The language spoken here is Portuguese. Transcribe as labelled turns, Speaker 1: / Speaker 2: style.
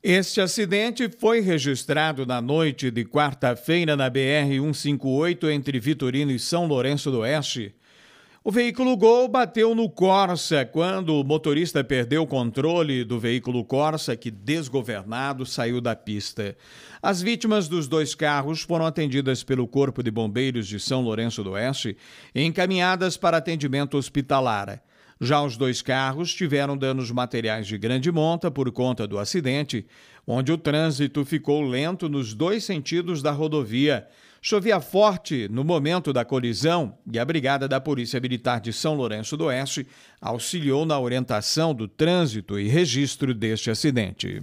Speaker 1: Este acidente foi registrado na noite de quarta-feira na BR-158 entre Vitorino e São Lourenço do Oeste. O veículo Gol bateu no Corsa quando o motorista perdeu o controle do veículo Corsa, que desgovernado saiu da pista. As vítimas dos dois carros foram atendidas pelo Corpo de Bombeiros de São Lourenço do Oeste e encaminhadas para atendimento hospitalar. Já os dois carros tiveram danos materiais de grande monta por conta do acidente, onde o trânsito ficou lento nos dois sentidos da rodovia. Chovia forte no momento da colisão e a Brigada da Polícia Militar de São Lourenço do Oeste auxiliou na orientação do trânsito e registro deste acidente.